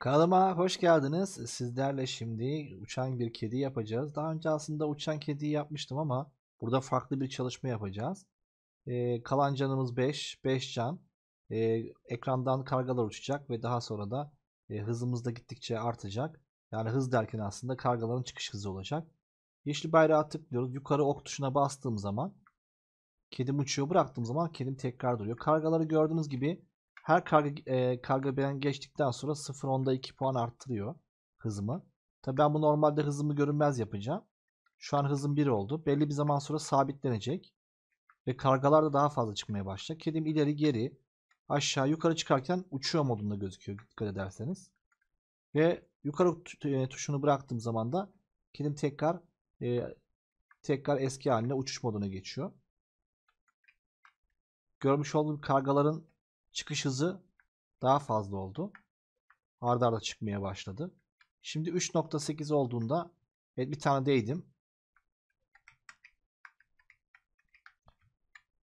Kanalıma hoş geldiniz. Sizlerle şimdi uçan bir kedi yapacağız. Daha önce aslında uçan kediyi yapmıştım ama burada farklı bir çalışma yapacağız. Ee, kalan canımız 5. 5 can. Ee, ekrandan kargalar uçacak ve daha sonra da e, hızımız da gittikçe artacak. Yani hız derken aslında kargaların çıkış hızı olacak. Yeşil bayrağı tıklıyoruz. Yukarı ok tuşuna bastığım zaman kedim uçuyor. Bıraktığım zaman kedim tekrar duruyor. Kargaları gördüğünüz gibi her karga, e, karga belen geçtikten sonra 0.10'da 2 puan arttırıyor hızımı. Tabi ben bu normalde hızımı görünmez yapacağım. Şu an hızım 1 oldu. Belli bir zaman sonra sabitlenecek. Ve kargalar da daha fazla çıkmaya başlar. Kedim ileri geri aşağı yukarı çıkarken uçuyor modunda gözüküyor dikkat ederseniz. Ve yukarı e, tuşunu bıraktığım zaman da kedim tekrar e, tekrar eski haline uçuş moduna geçiyor. Görmüş olduğum kargaların çıkış hızı daha fazla oldu. Arda arda çıkmaya başladı. Şimdi 3.8 olduğunda evet bir tane değdim.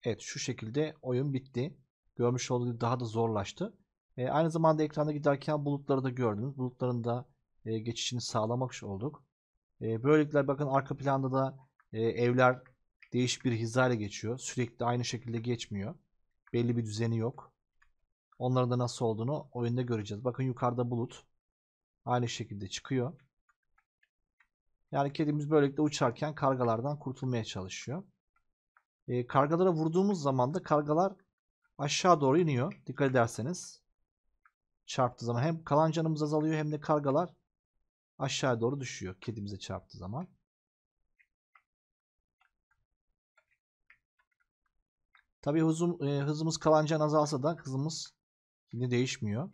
Evet şu şekilde oyun bitti. Görmüş olduğunuz daha da zorlaştı. E, aynı zamanda ekranda giderken bulutları da gördünüz. Bulutların da e, geçişini sağlamak olduk. E, böylelikle bakın arka planda da e, evler değişik bir hizayla geçiyor. Sürekli aynı şekilde geçmiyor. Belli bir düzeni yok. Onların da nasıl olduğunu oyunda göreceğiz. Bakın yukarıda bulut. Aynı şekilde çıkıyor. Yani kedimiz böylelikle uçarken kargalardan kurtulmaya çalışıyor. E, kargalara vurduğumuz zaman da kargalar aşağı doğru iniyor. Dikkat ederseniz. Çarptığı zaman hem kalan canımız azalıyor hem de kargalar aşağı doğru düşüyor kedimize çarptığı zaman. Tabi hızım, e, hızımız kalan can azalsa da hızımız Yine değişmiyor.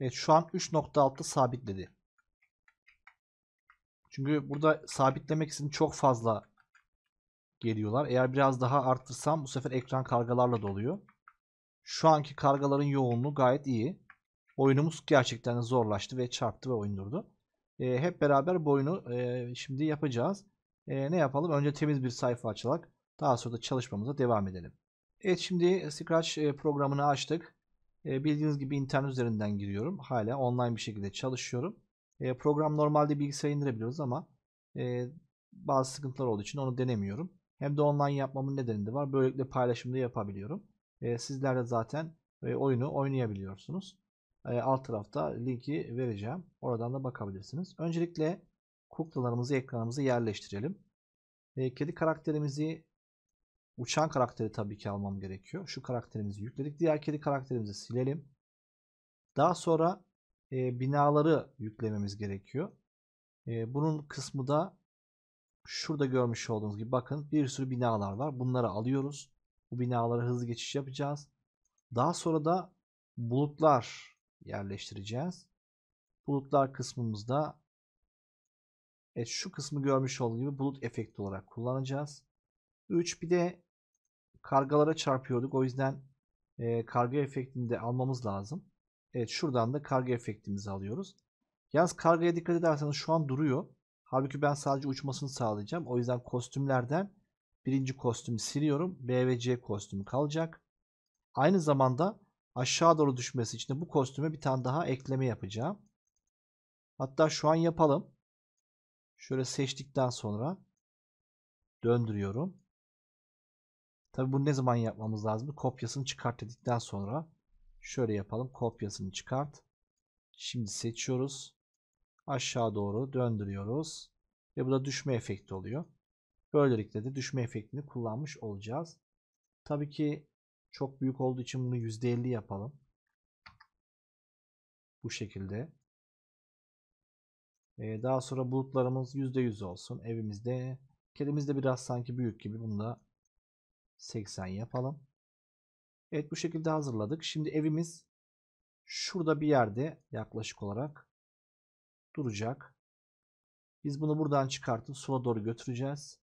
Evet şu an 3.6 sabitledi. Çünkü burada sabitlemek için çok fazla geliyorlar. Eğer biraz daha arttırsam bu sefer ekran kargalarla doluyor. Şu anki kargaların yoğunluğu gayet iyi. Oyunumuz gerçekten zorlaştı ve çarptı ve oyundurdu. E, hep beraber bu oyunu e, şimdi yapacağız. E, ne yapalım? Önce temiz bir sayfa açarak daha sonra da çalışmamıza devam edelim. Evet şimdi Scratch e, programını açtık. E, bildiğiniz gibi internet üzerinden giriyorum. Hala online bir şekilde çalışıyorum. E, program normalde bilgisayara indirebiliyoruz ama e, bazı sıkıntılar olduğu için onu denemiyorum hem de online yapmamın nedeni de var. Böylelikle paylaşımda yapabiliyorum. E, sizler de zaten e, oyunu oynayabiliyorsunuz. E, alt tarafta linki vereceğim. Oradan da bakabilirsiniz. Öncelikle kuklalarımızı ekranımıza yerleştirelim. E, kedi karakterimizi uçan karakteri tabii ki almam gerekiyor. Şu karakterimizi yükledik. Diğer kedi karakterimizi silelim. Daha sonra e, binaları yüklememiz gerekiyor. E, bunun kısmı da Şurada görmüş olduğunuz gibi bakın bir sürü binalar var. Bunları alıyoruz. Bu binalara hızlı geçiş yapacağız. Daha sonra da bulutlar yerleştireceğiz. Bulutlar kısmımızda evet, şu kısmı görmüş olduğunuz gibi bulut efekti olarak kullanacağız. 3 bir de kargalara çarpıyorduk. O yüzden e, karga efektini de almamız lazım. Evet şuradan da karga efektimizi alıyoruz. Yalnız kargaya dikkat ederseniz şu an duruyor. Halbuki ben sadece uçmasını sağlayacağım. O yüzden kostümlerden birinci kostümü siliyorum. B ve C kostümü kalacak. Aynı zamanda aşağı doğru düşmesi için de bu kostüme bir tane daha ekleme yapacağım. Hatta şu an yapalım. Şöyle seçtikten sonra döndürüyorum. Tabi bunu ne zaman yapmamız lazım? Kopyasını çıkart dedikten sonra şöyle yapalım. Kopyasını çıkart. Şimdi seçiyoruz aşağı doğru döndürüyoruz. Ve bu da düşme efekti oluyor. Böylelikle de düşme efektini kullanmış olacağız. Tabii ki çok büyük olduğu için bunu %50 yapalım. Bu şekilde. Ee, daha sonra bulutlarımız %100 olsun. Evimizde kedimiz biraz sanki büyük gibi. Bunu da 80 yapalım. Evet bu şekilde hazırladık. Şimdi evimiz şurada bir yerde yaklaşık olarak duracak. Biz bunu buradan çıkartıp sola doğru götüreceğiz.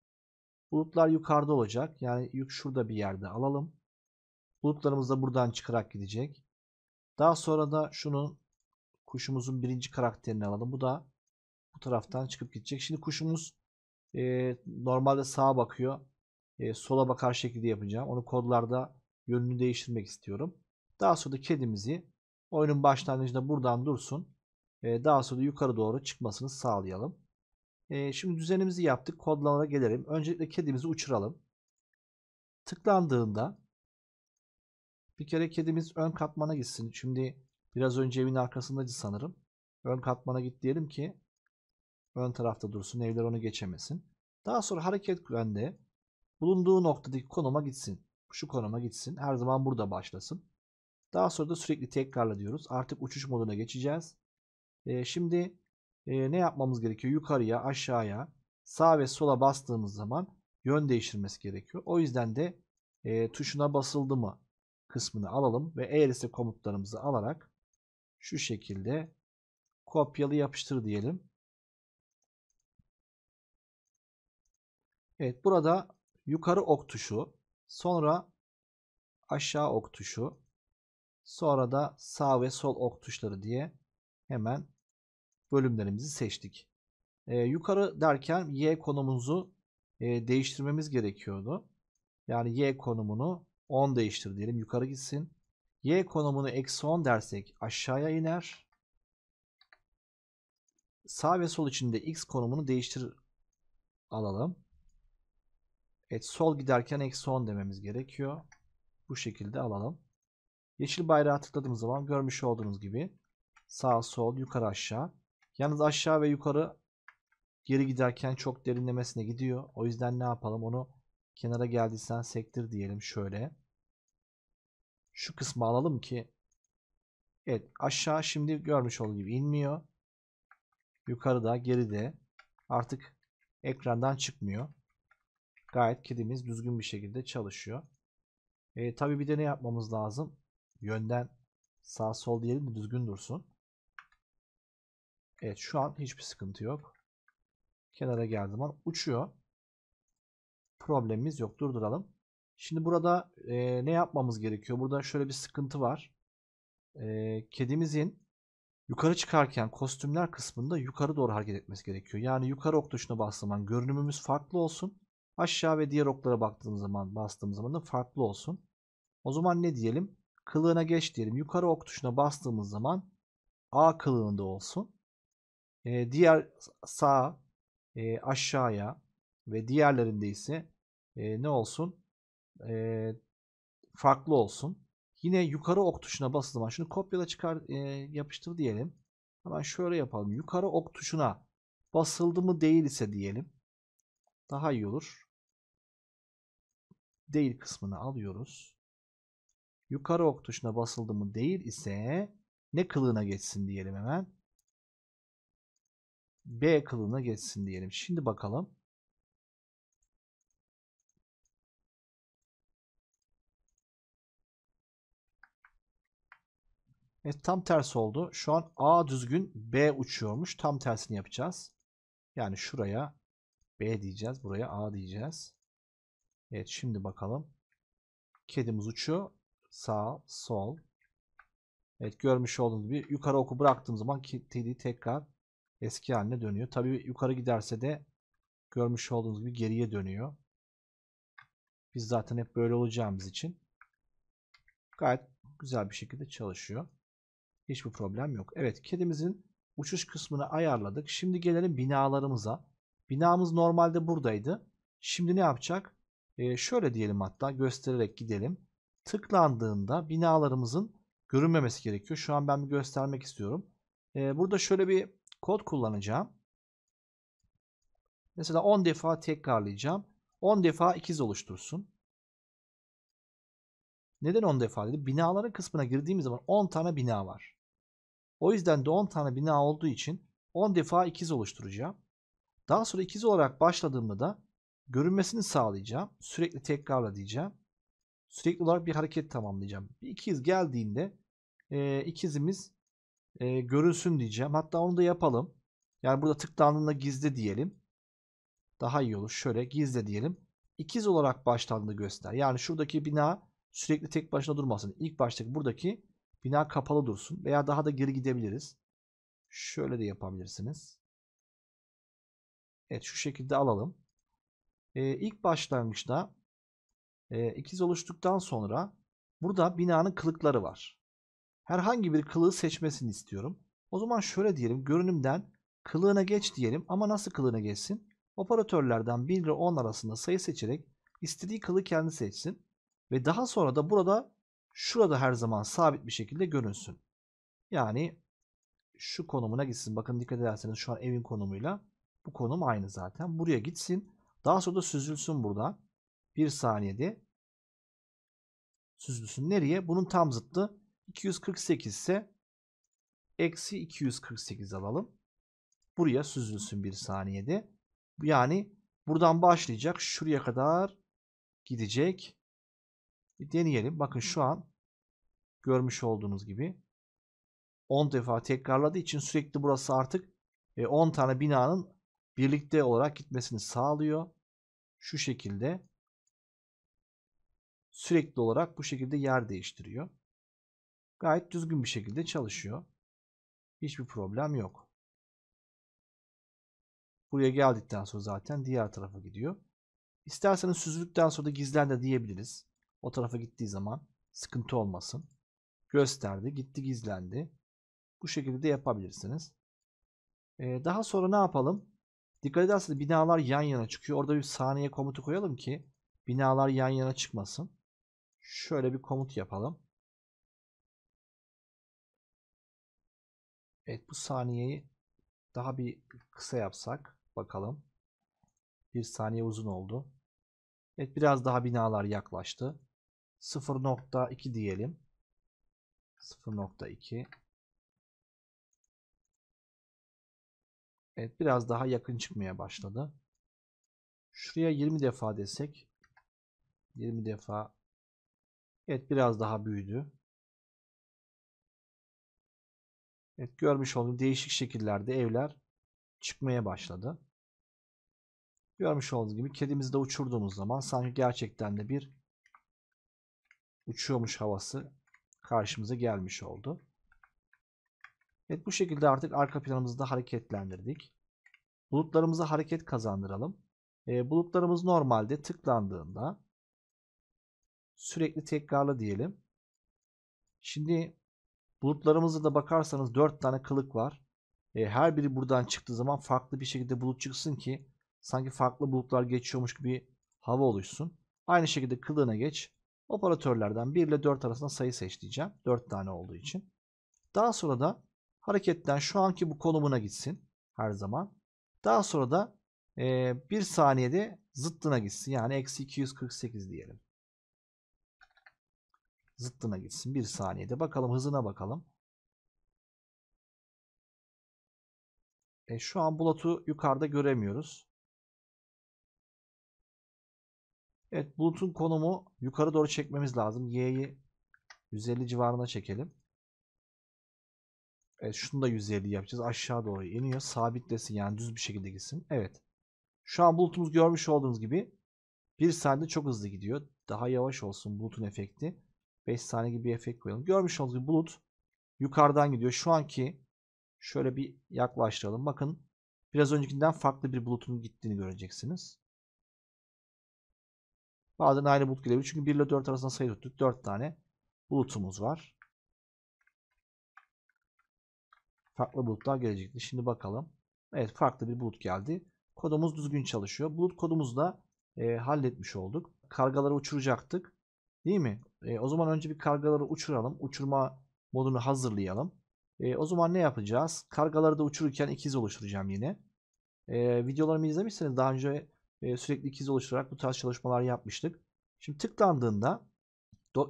Bulutlar yukarıda olacak. Yani yük şurada bir yerde alalım. Bulutlarımız da buradan çıkarak gidecek. Daha sonra da şunun kuşumuzun birinci karakterini alalım. Bu da bu taraftan çıkıp gidecek. Şimdi kuşumuz e, normalde sağa bakıyor. E, sola bakar şekilde yapacağım. Onu kodlarda yönünü değiştirmek istiyorum. Daha sonra da kedimizi oyunun başlangıcında buradan dursun. Ee, daha sonra yukarı doğru çıkmasını sağlayalım. Ee, şimdi düzenimizi yaptık. Kodlamalara gelelim. Öncelikle kedimizi uçuralım. Tıklandığında bir kere kedimiz ön katmana gitsin. Şimdi biraz önce evin arkasındaydı sanırım. Ön katmana git diyelim ki ön tarafta dursun. Evler onu geçemesin. Daha sonra hareket güvende bulunduğu noktadaki konuma gitsin. Şu konuma gitsin. Her zaman burada başlasın. Daha sonra da sürekli tekrarla diyoruz. Artık uçuş moduna geçeceğiz şimdi ne yapmamız gerekiyor? Yukarıya, aşağıya, sağ ve sola bastığımız zaman yön değiştirmesi gerekiyor. O yüzden de tuşuna basıldı mı kısmını alalım ve eğer ise e komutlarımızı alarak şu şekilde kopyalı yapıştır diyelim. Evet burada yukarı ok tuşu, sonra aşağı ok tuşu, sonra da sağ ve sol ok tuşları diye hemen bölümlerimizi seçtik. E, yukarı derken y konumumuzu e, değiştirmemiz gerekiyordu. Yani y konumunu 10 değiştir diyelim yukarı gitsin. y konumunu eksi 10 dersek aşağıya iner. Sağ ve sol içinde x konumunu değiştir alalım. Evet sol giderken eksi 10 dememiz gerekiyor. Bu şekilde alalım. Yeşil bayrağı tıkladığımız zaman görmüş olduğunuz gibi sağ sol yukarı aşağı Yalnız aşağı ve yukarı geri giderken çok derinlemesine gidiyor. O yüzden ne yapalım onu kenara geldiysen sektir diyelim şöyle. Şu kısmı alalım ki Evet aşağı şimdi görmüş olduğu gibi inmiyor. Yukarıda geride artık ekrandan çıkmıyor. Gayet kedimiz düzgün bir şekilde çalışıyor. E, tabii bir de ne yapmamız lazım? Yönden sağ sol diyelim de düzgün dursun. Evet şu an hiçbir sıkıntı yok. Kenara geldiği zaman uçuyor. Problemimiz yok. Durduralım. Şimdi burada e, ne yapmamız gerekiyor? Burada şöyle bir sıkıntı var. E, kedimizin yukarı çıkarken kostümler kısmında yukarı doğru hareket etmesi gerekiyor. Yani yukarı ok tuşuna bastığım zaman görünümümüz farklı olsun. Aşağı ve diğer oklara baktığım zaman bastığım zaman da farklı olsun. O zaman ne diyelim? Kılığına geç diyelim. Yukarı ok tuşuna bastığımız zaman A kılığında olsun e, diğer sağ e, aşağıya ve diğerlerinde ise e, ne olsun e, farklı olsun. Yine yukarı ok tuşuna basılı zaman şunu kopyala çıkar e, yapıştır diyelim. Hemen şöyle yapalım. Yukarı ok tuşuna basıldı mı değil ise diyelim. Daha iyi olur. Değil kısmını alıyoruz. Yukarı ok tuşuna basıldı mı değil ise ne kılığına geçsin diyelim hemen. B kılığına geçsin diyelim. Şimdi bakalım. Evet tam ters oldu. Şu an A düzgün B uçuyormuş. Tam tersini yapacağız. Yani şuraya B diyeceğiz. Buraya A diyeceğiz. Evet şimdi bakalım. Kedimiz uçuyor. Sağ, sol. Evet görmüş olduğunuz gibi yukarı oku bıraktığım zaman kedi tekrar eski haline dönüyor. Tabi yukarı giderse de görmüş olduğunuz gibi geriye dönüyor. Biz zaten hep böyle olacağımız için gayet güzel bir şekilde çalışıyor. Hiçbir problem yok. Evet kedimizin uçuş kısmını ayarladık. Şimdi gelelim binalarımıza. Binamız normalde buradaydı. Şimdi ne yapacak? Ee, şöyle diyelim hatta göstererek gidelim. Tıklandığında binalarımızın görünmemesi gerekiyor. Şu an ben bir göstermek istiyorum. Ee, burada şöyle bir kod kullanacağım. Mesela 10 defa tekrarlayacağım. 10 defa ikiz oluştursun. Neden 10 defa dedi? Binaların kısmına girdiğimiz zaman 10 tane bina var. O yüzden de 10 tane bina olduğu için 10 defa ikiz oluşturacağım. Daha sonra ikiz olarak başladığımda da görünmesini sağlayacağım. Sürekli tekrarla diyeceğim. Sürekli olarak bir hareket tamamlayacağım. Bir ikiz geldiğinde e, ikizimiz e, görülsün diyeceğim. Hatta onu da yapalım. Yani burada tıklandığında gizli diyelim. Daha iyi olur. Şöyle gizle diyelim. İkiz olarak başlandı göster. Yani şuradaki bina sürekli tek başına durmasın. İlk baştaki buradaki bina kapalı dursun. Veya daha da geri gidebiliriz. Şöyle de yapabilirsiniz. Evet şu şekilde alalım. Ee, ilk başlangıçta e, ikiz oluştuktan sonra burada binanın kılıkları var herhangi bir kılığı seçmesini istiyorum. O zaman şöyle diyelim görünümden kılığına geç diyelim ama nasıl kılığına geçsin? Operatörlerden 1 ile 10 arasında sayı seçerek istediği kılığı kendi seçsin. Ve daha sonra da burada şurada her zaman sabit bir şekilde görünsün. Yani şu konumuna gitsin. Bakın dikkat ederseniz şu an evin konumuyla bu konum aynı zaten. Buraya gitsin. Daha sonra da süzülsün burada. Bir saniyede süzülsün. Nereye? Bunun tam zıttı 248 ise eksi 248 alalım. Buraya süzülsün bir saniyede. Yani buradan başlayacak. Şuraya kadar gidecek. Bir e, deneyelim. Bakın şu an görmüş olduğunuz gibi 10 defa tekrarladığı için sürekli burası artık 10 e, tane binanın birlikte olarak gitmesini sağlıyor. Şu şekilde sürekli olarak bu şekilde yer değiştiriyor. Gayet düzgün bir şekilde çalışıyor. Hiçbir problem yok. Buraya geldikten sonra zaten diğer tarafa gidiyor. İsterseniz süzüldükten sonra da gizlen de diyebiliriz. O tarafa gittiği zaman sıkıntı olmasın. Gösterdi, gitti gizlendi. Bu şekilde de yapabilirsiniz. Ee, daha sonra ne yapalım? Dikkat ederseniz binalar yan yana çıkıyor. Orada bir saniye komutu koyalım ki binalar yan yana çıkmasın. Şöyle bir komut yapalım. Evet bu saniyeyi daha bir kısa yapsak bakalım. Bir saniye uzun oldu. Evet biraz daha binalar yaklaştı. 0.2 diyelim. 0.2 Evet biraz daha yakın çıkmaya başladı. Şuraya 20 defa desek 20 defa Evet biraz daha büyüdü. Evet, görmüş olduğunuz değişik şekillerde evler çıkmaya başladı. Görmüş olduğunuz gibi kedimizi de uçurduğumuz zaman sanki gerçekten de bir uçuyormuş havası karşımıza gelmiş oldu. Evet bu şekilde artık arka planımızı da hareketlendirdik. Bulutlarımıza hareket kazandıralım. E, bulutlarımız normalde tıklandığında sürekli tekrarla diyelim. Şimdi Bulutlarımızda da bakarsanız 4 tane kılık var. E, her biri buradan çıktığı zaman farklı bir şekilde bulut çıksın ki sanki farklı bulutlar geçiyormuş gibi hava oluşsun. Aynı şekilde kılığına geç. Operatörlerden 1 ile 4 arasında sayı seç diyeceğim. 4 tane olduğu için. Daha sonra da hareketten şu anki bu konumuna gitsin her zaman. Daha sonra da e, saniyede zıttına gitsin. Yani eksi 248 diyelim zıttına gitsin. Bir saniyede. Bakalım hızına bakalım. E, şu an Bulut'u yukarıda göremiyoruz. Evet Bulut'un konumu yukarı doğru çekmemiz lazım. Y'yi 150 civarına çekelim. Evet şunu da 150 yapacağız. Aşağı doğru iniyor. Sabitlesin yani düz bir şekilde gitsin. Evet. Şu an bulutumuz görmüş olduğunuz gibi bir saniyede çok hızlı gidiyor. Daha yavaş olsun bulutun efekti. 5 saniye gibi bir efekt koyalım. Görmüş olduğunuz gibi bulut yukarıdan gidiyor. Şu anki şöyle bir yaklaştıralım. Bakın biraz öncekinden farklı bir bulutun gittiğini göreceksiniz. Bazen aynı bulut gelebilir. Çünkü 1 ile 4 arasında sayı tuttuk. 4 tane bulutumuz var. Farklı bulutlar gelecekti. Şimdi bakalım. Evet farklı bir bulut geldi. Kodumuz düzgün çalışıyor. Bulut kodumuzu da e, halletmiş olduk. Kargaları uçuracaktık. Değil mi? E, o zaman önce bir kargaları uçuralım. Uçurma modunu hazırlayalım. E, o zaman ne yapacağız? Kargaları da uçururken ikiz oluşturacağım yine. E, videolarımı izlemişseniz daha önce e, sürekli ikiz oluşturarak bu tarz çalışmalar yapmıştık. Şimdi tıklandığında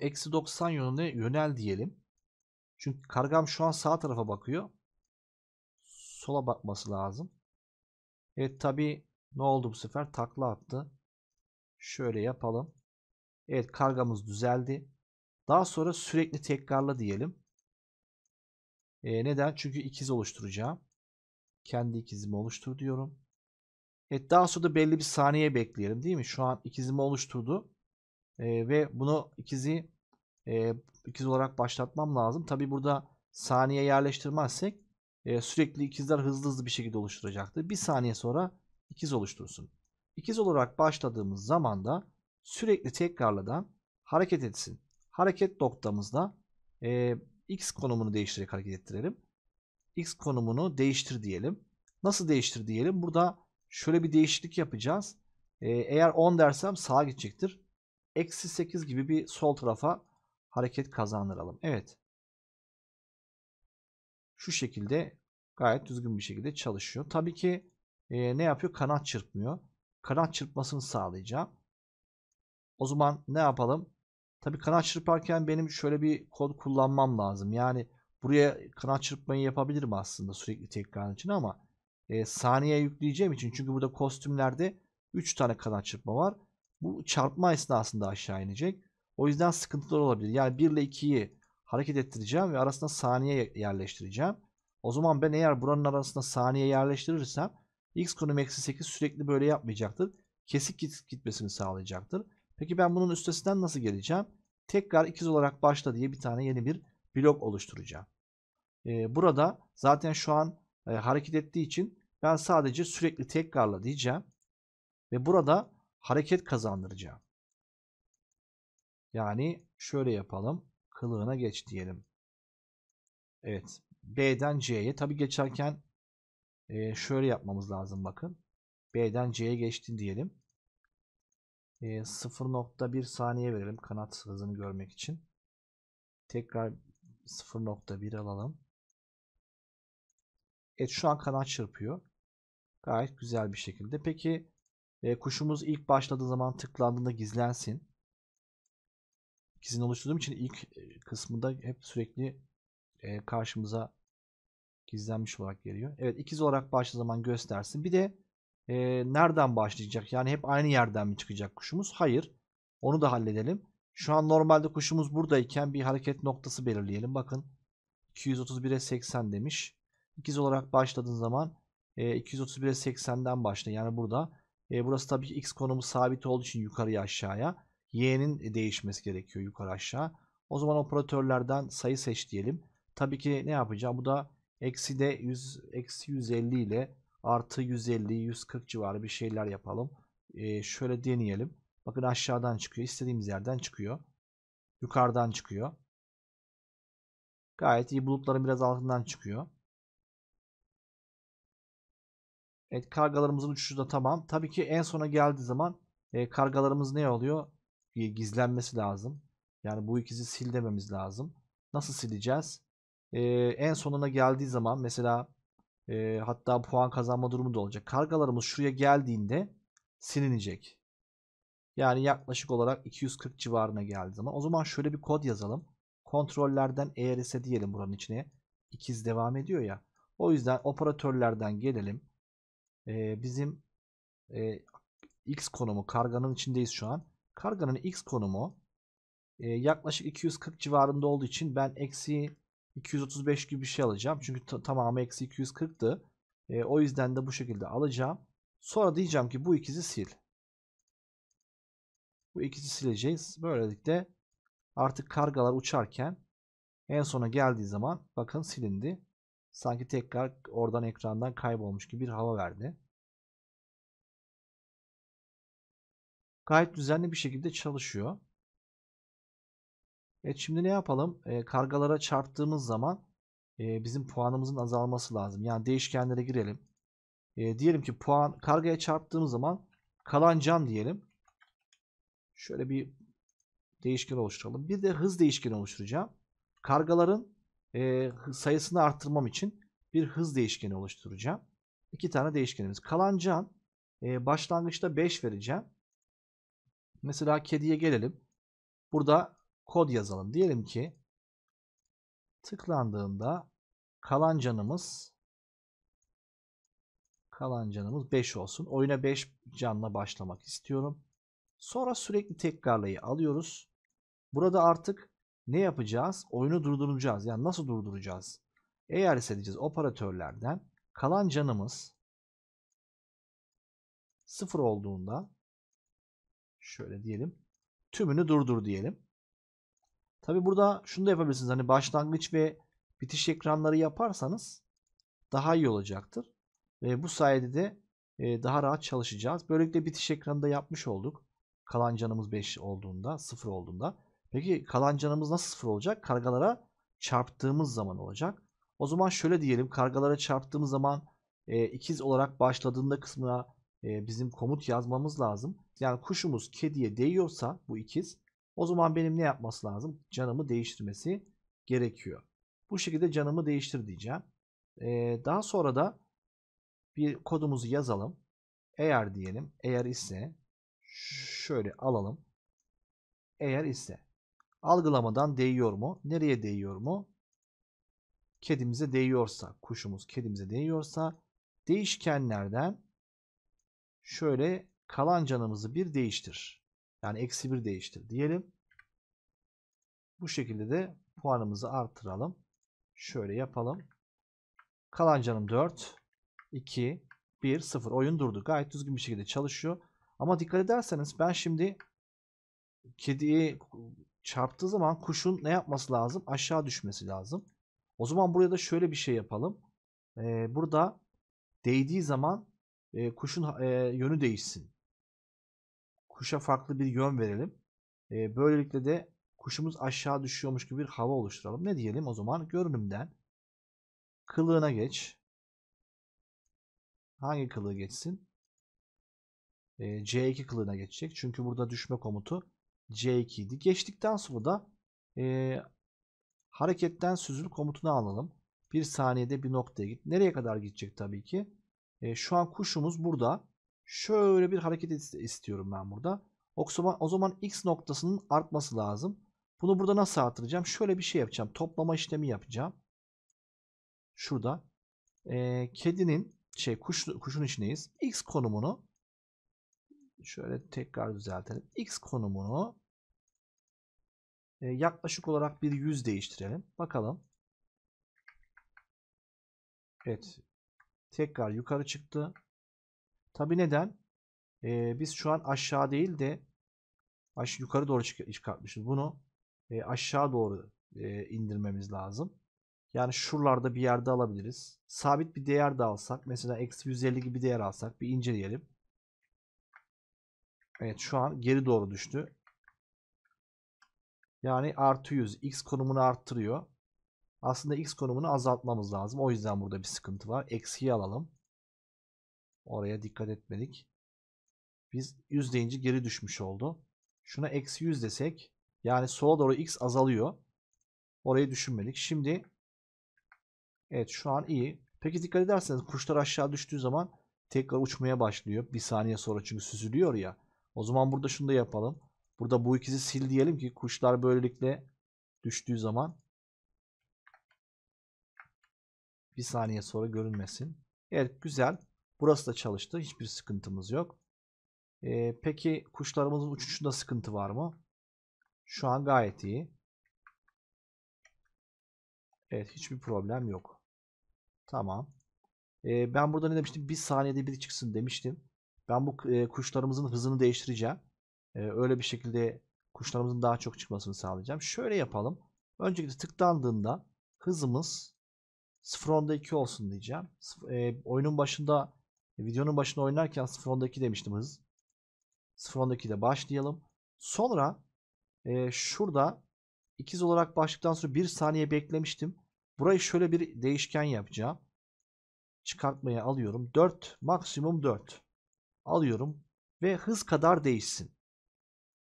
eksi 90 yönüne yönel diyelim. Çünkü kargam şu an sağ tarafa bakıyor. Sola bakması lazım. Evet tabi ne oldu bu sefer? Takla attı. Şöyle yapalım. Evet kargamız düzeldi. Daha sonra sürekli tekrarla diyelim. E, neden? Çünkü ikiz oluşturacağım. Kendi ikizimi oluştur diyorum. Evet daha sonra da belli bir saniye bekleyelim değil mi? Şu an ikizimi oluşturdu. E, ve bunu ikizi e, ikiz olarak başlatmam lazım. Tabi burada saniye yerleştirmezsek e, sürekli ikizler hızlı hızlı bir şekilde oluşturacaktı. Bir saniye sonra ikiz oluştursun. İkiz olarak başladığımız zaman da sürekli tekrarladan hareket etsin. Hareket noktamızda e, x konumunu değiştirerek hareket ettirelim. x konumunu değiştir diyelim. Nasıl değiştir diyelim? Burada şöyle bir değişiklik yapacağız. E, eğer 10 dersem sağa gidecektir. Eksi 8 gibi bir sol tarafa hareket kazandıralım. Evet. Şu şekilde gayet düzgün bir şekilde çalışıyor. Tabii ki e, ne yapıyor? Kanat çırpmıyor. Kanat çırpmasını sağlayacağım. O zaman ne yapalım? Tabii kanat çırparken benim şöyle bir kod kullanmam lazım. Yani buraya kanat çırpmayı yapabilirim aslında sürekli tekrar için ama e, saniye yükleyeceğim için çünkü burada kostümlerde 3 tane kanat çırpma var. Bu çarpma esnasında aşağı inecek. O yüzden sıkıntılar olabilir. Yani 1 ile 2'yi hareket ettireceğim ve arasına saniye yerleştireceğim. O zaman ben eğer buranın arasına saniye yerleştirirsem x konum eksi 8 sürekli böyle yapmayacaktır. Kesik gitmesini sağlayacaktır. Peki ben bunun üstesinden nasıl geleceğim? Tekrar ikiz olarak başla diye bir tane yeni bir blok oluşturacağım. Ee, burada zaten şu an e, hareket ettiği için ben sadece sürekli tekrarla diyeceğim. Ve burada hareket kazandıracağım. Yani şöyle yapalım. Kılığına geç diyelim. Evet. B'den C'ye. Tabi geçerken e, şöyle yapmamız lazım bakın. B'den C'ye geçtin diyelim e, ee, 0.1 saniye verelim kanat hızını görmek için. Tekrar 0.1 alalım. Evet şu an kanat çırpıyor. Gayet güzel bir şekilde. Peki e, kuşumuz ilk başladığı zaman tıklandığında gizlensin. İkisini oluşturduğum için ilk e, kısmında hep sürekli e, karşımıza gizlenmiş olarak geliyor. Evet ikiz olarak başladığı zaman göstersin. Bir de e, nereden başlayacak? Yani hep aynı yerden mi çıkacak kuşumuz? Hayır. Onu da halledelim. Şu an normalde kuşumuz buradayken bir hareket noktası belirleyelim. Bakın 231'e 80 demiş. İkiz olarak başladığın zaman e, 231'e 80'den başla. Yani burada e, burası tabii ki x konumu sabit olduğu için yukarıya aşağıya. Y'nin değişmesi gerekiyor yukarı aşağı. O zaman operatörlerden sayı seç diyelim. Tabii ki ne yapacağım? Bu da eksi de 100, eksi 150 ile artı 150-140 civarı bir şeyler yapalım. Ee, şöyle deneyelim. Bakın aşağıdan çıkıyor. istediğimiz yerden çıkıyor. Yukarıdan çıkıyor. Gayet iyi. Bulutların biraz altından çıkıyor. Evet kargalarımızın uçuşu da tamam. Tabii ki en sona geldiği zaman e, kargalarımız ne oluyor? E, gizlenmesi lazım. Yani bu ikizi sil lazım. Nasıl sileceğiz? E, en sonuna geldiği zaman mesela e, hatta puan kazanma durumu da olacak. Kargalarımız şuraya geldiğinde silinecek. Yani yaklaşık olarak 240 civarına geldiği zaman. O zaman şöyle bir kod yazalım. Kontrollerden eğer ise diyelim buranın içine. ikiz devam ediyor ya. O yüzden operatörlerden gelelim. Ee, bizim e, x konumu karganın içindeyiz şu an. Karganın x konumu e, yaklaşık 240 civarında olduğu için ben eksi 235 gibi bir şey alacağım. Çünkü tamamı eksi 240'tı. E, o yüzden de bu şekilde alacağım. Sonra diyeceğim ki bu ikizi sil. Bu ikizi sileceğiz. Böylelikle artık kargalar uçarken en sona geldiği zaman bakın silindi. Sanki tekrar oradan ekrandan kaybolmuş gibi bir hava verdi. Gayet düzenli bir şekilde çalışıyor. Evet şimdi ne yapalım? E, kargalara çarptığımız zaman e, bizim puanımızın azalması lazım. Yani değişkenlere girelim. E, diyelim ki puan kargaya çarptığımız zaman kalan can diyelim. Şöyle bir değişken oluşturalım. Bir de hız değişkeni oluşturacağım. Kargaların e, sayısını arttırmam için bir hız değişkeni oluşturacağım. İki tane değişkenimiz. Kalan can e, başlangıçta 5 vereceğim. Mesela kediye gelelim. Burada kod yazalım. Diyelim ki tıklandığında kalan canımız kalan canımız 5 olsun. Oyuna 5 canla başlamak istiyorum. Sonra sürekli tekrarlayı alıyoruz. Burada artık ne yapacağız? Oyunu durduracağız. Yani nasıl durduracağız? Eğer edeceğiz operatörlerden kalan canımız 0 olduğunda şöyle diyelim tümünü durdur diyelim. Tabi burada şunu da yapabilirsiniz. Hani başlangıç ve bitiş ekranları yaparsanız daha iyi olacaktır. Ve bu sayede de e, daha rahat çalışacağız. Böylelikle bitiş ekranı da yapmış olduk. Kalan canımız 5 olduğunda, 0 olduğunda. Peki kalan canımız nasıl 0 olacak? Kargalara çarptığımız zaman olacak. O zaman şöyle diyelim. Kargalara çarptığımız zaman e, ikiz olarak başladığında kısmına e, bizim komut yazmamız lazım. Yani kuşumuz kediye değiyorsa bu ikiz o zaman benim ne yapması lazım? Canımı değiştirmesi gerekiyor. Bu şekilde canımı değiştir diyeceğim. Ee, daha sonra da bir kodumuzu yazalım. Eğer diyelim. Eğer ise şöyle alalım. Eğer ise algılamadan değiyor mu? Nereye değiyor mu? Kedimize değiyorsa, kuşumuz kedimize değiyorsa değişkenlerden şöyle kalan canımızı bir değiştir. Yani eksi 1 değiştir diyelim. Bu şekilde de puanımızı artıralım. Şöyle yapalım. Kalan canım 4, 2, 1, 0. Oyun durdu. Gayet düzgün bir şekilde çalışıyor. Ama dikkat ederseniz ben şimdi kediyi çarptığı zaman kuşun ne yapması lazım? Aşağı düşmesi lazım. O zaman buraya da şöyle bir şey yapalım. Ee, burada değdiği zaman e, kuşun e, yönü değişsin kuşa farklı bir yön verelim. E, böylelikle de kuşumuz aşağı düşüyormuş gibi bir hava oluşturalım. Ne diyelim o zaman? Görünümden kılığına geç. Hangi kılığı geçsin? E, C2 kılığına geçecek. Çünkü burada düşme komutu C2 idi. Geçtikten sonra da e, hareketten süzül komutunu alalım. Bir saniyede bir noktaya git. Nereye kadar gidecek tabii ki? E, şu an kuşumuz burada. Şöyle bir hareket istiyorum ben burada. O zaman, o zaman x noktasının artması lazım. Bunu burada nasıl artıracağım? Şöyle bir şey yapacağım. Toplama işlemi yapacağım. Şurada. E, kedinin şey kuş, kuşun içindeyiz. X konumunu şöyle tekrar düzeltelim. X konumunu e, yaklaşık olarak bir 100 değiştirelim. Bakalım. Evet. Tekrar yukarı çıktı. Tabi neden? Ee, biz şu an aşağı değil de aş yukarı doğru çıkartmışız. Bunu e, aşağı doğru e, indirmemiz lazım. Yani şuralarda bir yerde alabiliriz. Sabit bir değer de alsak. Mesela eksi 150 gibi değer alsak. Bir inceleyelim. Evet şu an geri doğru düştü. Yani artı 100. X konumunu arttırıyor. Aslında X konumunu azaltmamız lazım. O yüzden burada bir sıkıntı var. Eksiyi alalım. Oraya dikkat etmedik. Biz 100 deyince geri düşmüş oldu. Şuna eksi 100 desek yani sola doğru x azalıyor. Orayı düşünmedik. Şimdi evet şu an iyi. Peki dikkat ederseniz kuşlar aşağı düştüğü zaman tekrar uçmaya başlıyor. Bir saniye sonra çünkü süzülüyor ya. O zaman burada şunu da yapalım. Burada bu ikisi sil diyelim ki kuşlar böylelikle düştüğü zaman bir saniye sonra görünmesin. Evet güzel. Burası da çalıştı. Hiçbir sıkıntımız yok. Ee, peki kuşlarımızın uçuşunda sıkıntı var mı? Şu an gayet iyi. Evet hiçbir problem yok. Tamam. Ee, ben burada ne demiştim? Bir saniyede bir çıksın demiştim. Ben bu e, kuşlarımızın hızını değiştireceğim. Ee, öyle bir şekilde kuşlarımızın daha çok çıkmasını sağlayacağım. Şöyle yapalım. Öncelikle tıklandığında hızımız 0.12 olsun diyeceğim. E, oyunun başında Videonun başında oynarken 0.12 demiştim hız. 0.12 de başlayalım. Sonra e, şurada ikiz olarak başlıktan sonra 1 saniye beklemiştim. Burayı şöyle bir değişken yapacağım. Çıkartmaya alıyorum. 4 maksimum 4 alıyorum ve hız kadar değişsin.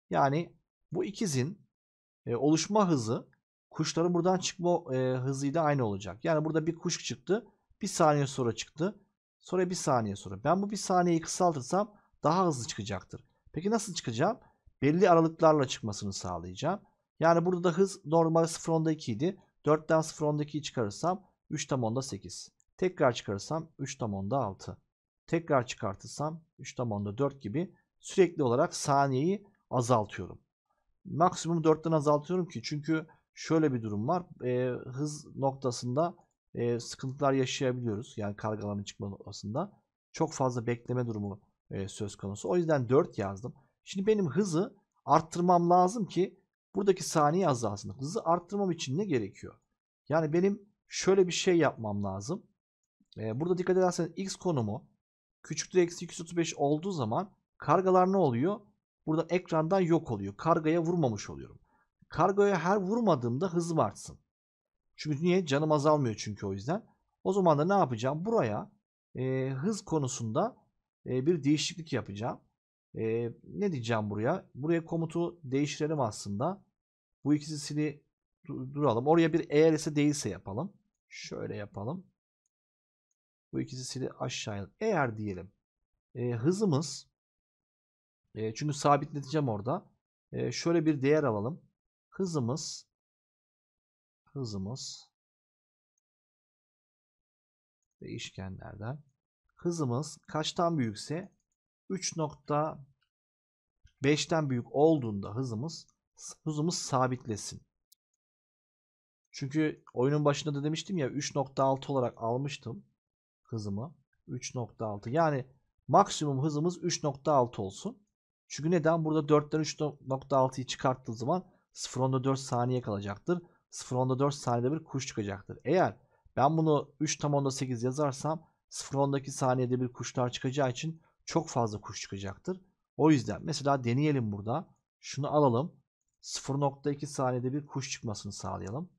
Yani bu ikizin e, oluşma hızı kuşların buradan çıkma e, hızıyla aynı olacak. Yani burada bir kuş çıktı. Bir saniye sonra çıktı. Sonra bir saniye sonra. Ben bu bir saniyeyi kısaltırsam daha hızlı çıkacaktır. Peki nasıl çıkacağım? Belli aralıklarla çıkmasını sağlayacağım. Yani burada da hız normal 0.2 idi. 4'ten 0.2'yi çıkarırsam 3 tam onda 8. Tekrar çıkarırsam 3 tam onda 6. Tekrar çıkartırsam 3 tam onda 4 gibi sürekli olarak saniyeyi azaltıyorum. Maksimum 4'ten azaltıyorum ki çünkü şöyle bir durum var. E, hız noktasında e, sıkıntılar yaşayabiliyoruz. Yani kargalanma çıkma noktasında. Çok fazla bekleme durumu e, söz konusu. O yüzden 4 yazdım. Şimdi benim hızı arttırmam lazım ki buradaki saniye azalsın. Hızı arttırmam için ne gerekiyor? Yani benim şöyle bir şey yapmam lazım. E, burada dikkat ederseniz x konumu küçüktür eksi 235 olduğu zaman kargalar ne oluyor? Burada ekrandan yok oluyor. Kargaya vurmamış oluyorum. Kargaya her vurmadığımda hızım artsın. Çünkü niye? Canım azalmıyor çünkü o yüzden. O zaman da ne yapacağım? Buraya e, hız konusunda e, bir değişiklik yapacağım. E, ne diyeceğim buraya? Buraya komutu değiştirelim aslında. Bu ikisini duralım. Oraya bir eğer ise değilse yapalım. Şöyle yapalım. Bu ikisini aşağıya. Eğer diyelim. E, hızımız e, çünkü sabitleteceğim orada. E, şöyle bir değer alalım. Hızımız hızımız değişkenlerden hızımız kaçtan büyükse 3.5'ten büyük olduğunda hızımız hızımız sabitlesin. Çünkü oyunun başında da demiştim ya 3.6 olarak almıştım hızımı. 3.6 yani maksimum hızımız 3.6 olsun. Çünkü neden? Burada 4'ten 3.6'yı çıkarttığı zaman 0.4 saniye kalacaktır. 0.4 saniyede bir kuş çıkacaktır. Eğer ben bunu 3 tam onda 8 yazarsam 0.10'daki saniyede bir kuşlar çıkacağı için çok fazla kuş çıkacaktır. O yüzden mesela deneyelim burada. Şunu alalım. 0.2 saniyede bir kuş çıkmasını sağlayalım.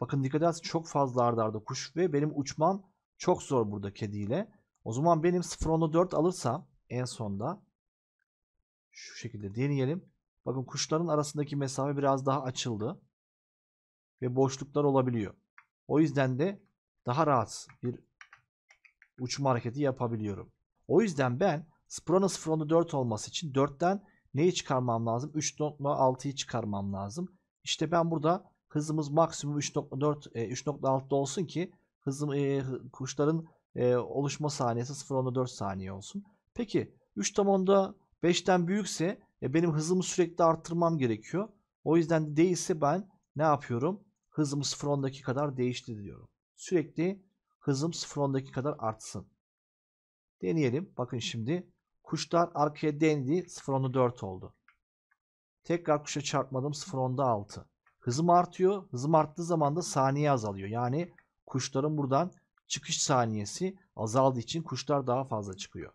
Bakın dikkat ederseniz çok fazla ardarda arda kuş ve benim uçmam çok zor burada kediyle. O zaman benim 0.4 alırsam en sonda şu şekilde deneyelim. Bakın kuşların arasındaki mesafe biraz daha açıldı ve boşluklar olabiliyor. O yüzden de daha rahat bir uçma hareketi yapabiliyorum. O yüzden ben Sprona 0.4 olması için 4'ten neyi çıkarmam lazım? 3.6'yı çıkarmam lazım. İşte ben burada hızımız maksimum 3.4 3.6'da e, olsun ki hızım e, kuşların e, oluşma saniyesi 0.4 saniye olsun. Peki 3 tam onda 5'ten büyükse benim hızımı sürekli arttırmam gerekiyor. O yüzden değilse ben ne yapıyorum? hızım sıfır ondaki kadar değişti diyorum. Sürekli hızım sıfır ondaki kadar artsın. Deneyelim. Bakın şimdi kuşlar arkaya dendi. Sıfır onda 4 oldu. Tekrar kuşa çarpmadım. Sıfır onda 6. Hızım artıyor. Hızım arttığı zaman da saniye azalıyor. Yani kuşların buradan çıkış saniyesi azaldığı için kuşlar daha fazla çıkıyor.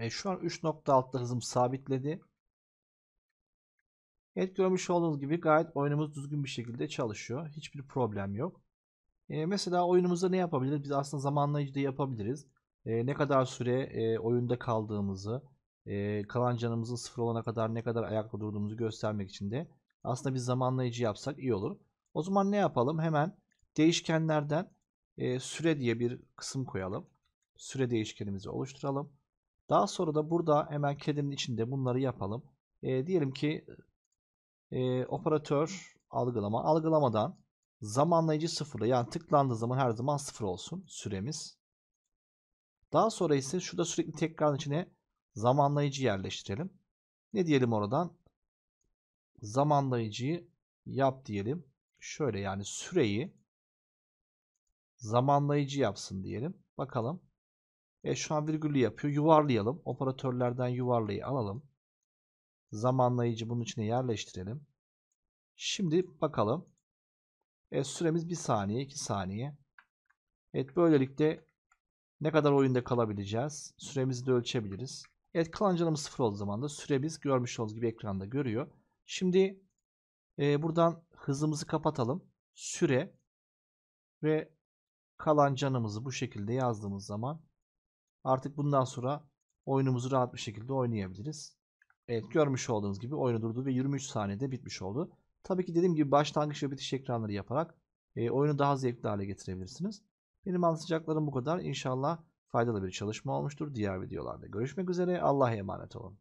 E, şu an 3.6 hızım sabitledi. Evet görmüş olduğunuz gibi gayet oyunumuz düzgün bir şekilde çalışıyor. Hiçbir problem yok. E, mesela oyunumuzda ne yapabiliriz? Biz aslında zamanlayıcı da yapabiliriz. E, ne kadar süre e, oyunda kaldığımızı, e, kalan canımızın sıfır olana kadar ne kadar ayakta durduğumuzu göstermek için de aslında bir zamanlayıcı yapsak iyi olur. O zaman ne yapalım? Hemen değişkenlerden e, süre diye bir kısım koyalım. Süre değişkenimizi oluşturalım. Daha sonra da burada hemen kedinin içinde bunları yapalım. E, diyelim ki e, operatör algılama. Algılamadan zamanlayıcı sıfırla yani tıklandığı zaman her zaman sıfır olsun süremiz. Daha sonra ise şurada sürekli tekrarın içine zamanlayıcı yerleştirelim. Ne diyelim oradan? Zamanlayıcıyı yap diyelim. Şöyle yani süreyi zamanlayıcı yapsın diyelim. Bakalım. E, şu an virgülü yapıyor. Yuvarlayalım. Operatörlerden yuvarlayı alalım. Zamanlayıcı bunun içine yerleştirelim. Şimdi bakalım. E, süremiz 1 saniye 2 saniye. Evet böylelikle ne kadar oyunda kalabileceğiz. Süremizi de ölçebiliriz. Evet kalancanımız 0 olduğu zaman da süremiz görmüş olduğunuz gibi ekranda görüyor. Şimdi e, buradan hızımızı kapatalım. Süre ve kalan canımızı bu şekilde yazdığımız zaman Artık bundan sonra oyunumuzu rahat bir şekilde oynayabiliriz. Evet görmüş olduğunuz gibi oyunu durdu ve 23 saniyede bitmiş oldu. Tabii ki dediğim gibi başlangıç ve bitiş ekranları yaparak e, oyunu daha zevkli hale getirebilirsiniz. Benim anlatacaklarım bu kadar. İnşallah faydalı bir çalışma olmuştur. Diğer videolarda görüşmek üzere. Allah'a emanet olun.